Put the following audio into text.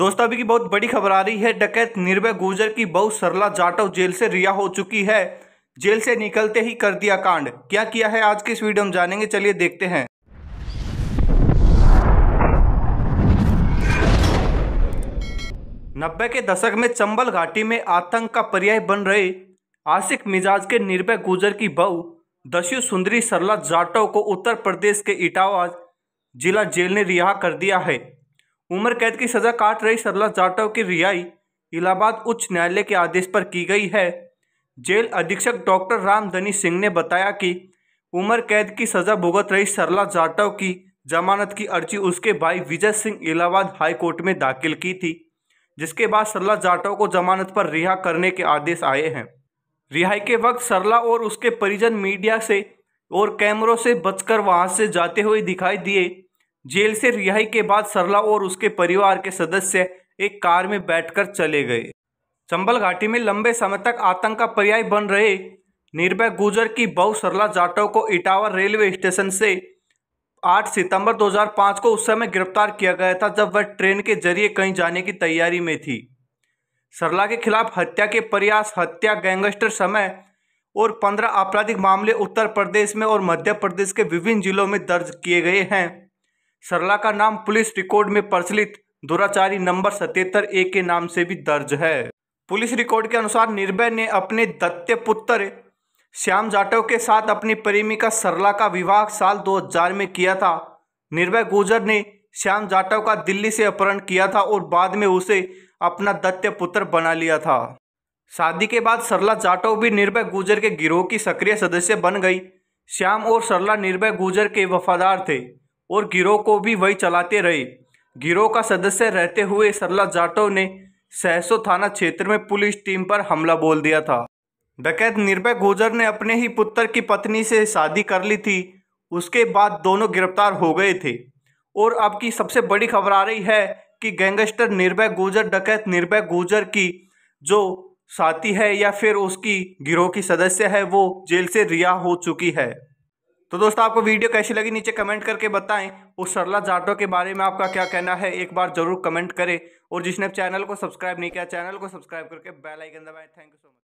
दोस्तों अभी की बहुत बड़ी खबर आ रही है डकैत निर्भय गुर्जर की बहु सरला जाटव जेल से रिहा हो चुकी है जेल से निकलते ही कर दिया कांड क्या किया है आज की इस वीडियो में जानेंगे चलिए देखते हैं नब्बे के दशक में चंबल घाटी में आतंक का पर्याय बन रहे आशिक मिजाज के निर्भय गुर्जर की बहु दस्यु सुंदरी सरला जाटव को उत्तर प्रदेश के इटावा जिला जेल ने रिहा कर दिया है उम्र कैद की सजा काट रही सरला जाटव की रिहाई इलाहाबाद उच्च न्यायालय के आदेश पर की गई है जेल अधीक्षक डॉक्टर रामधनी सिंह ने बताया कि उम्र कैद की सजा भुगत रही सरला जाटव की जमानत की अर्जी उसके भाई विजय सिंह इलाहाबाद हाई कोर्ट में दाखिल की थी जिसके बाद सरला जाटव को जमानत पर रिहा करने के आदेश आए हैं रिहाई के वक्त सरला और उसके परिजन मीडिया से और कैमरों से बचकर वहां से जाते हुए दिखाई दिए जेल से रिहाई के बाद सरला और उसके परिवार के सदस्य एक कार में बैठकर चले गए चंबल घाटी में लंबे समय तक आतंक का पर्याय बन रहे निर्भय गुजर की बहु सरला जाटव को इटावा रेलवे स्टेशन से 8 सितंबर 2005 को उस समय गिरफ्तार किया गया था जब वह ट्रेन के जरिए कहीं जाने की तैयारी में थी सरला के खिलाफ हत्या के प्रयास हत्या गैंगस्टर समय और पंद्रह आपराधिक मामले उत्तर प्रदेश में और मध्य प्रदेश के विभिन्न जिलों में दर्ज किए गए हैं सरला का नाम पुलिस रिकॉर्ड में प्रचलित दुराचारी नंबर सतहत्तर ए के नाम से भी दर्ज है पुलिस रिकॉर्ड के अनुसार निर्भय ने अपने दत्ते पुत्र श्याम जाटव के साथ अपनी प्रेमिका सरला का विवाह साल 2000 में किया था निर्भय गुजर ने श्याम जाटव का दिल्ली से अपहरण किया था और बाद में उसे अपना दत्त्य पुत्र बना लिया था शादी के बाद सरला जाटव भी निर्भय गुजर के गिरोह की सक्रिय सदस्य बन गई श्याम और सरला निर्भय गुर्जर के वफादार थे और गिरोह को भी वही चलाते रहे गिरोह का सदस्य रहते हुए सरला जाटव ने सहसो थाना क्षेत्र में पुलिस टीम पर हमला बोल दिया था डकैत निर्भय गुर्जर ने अपने ही पुत्र की पत्नी से शादी कर ली थी उसके बाद दोनों गिरफ्तार हो गए थे और अब की सबसे बड़ी खबर आ रही है कि गैंगस्टर निर्भय गुर्जर डकैत निर्भय गुर्जर की जो साथी है या फिर उसकी गिरोह की सदस्य है वो जेल से रिहा हो चुकी है तो दोस्तों आपको वीडियो कैसी लगी नीचे कमेंट करके बताएं और सरला जाटो के बारे में आपका क्या कहना है एक बार ज़रूर कमेंट करें और जिसने चैनल को सब्सक्राइब नहीं किया चैनल को सब्सक्राइब करके बेल आइकन दबाएं थैंक यू सो मच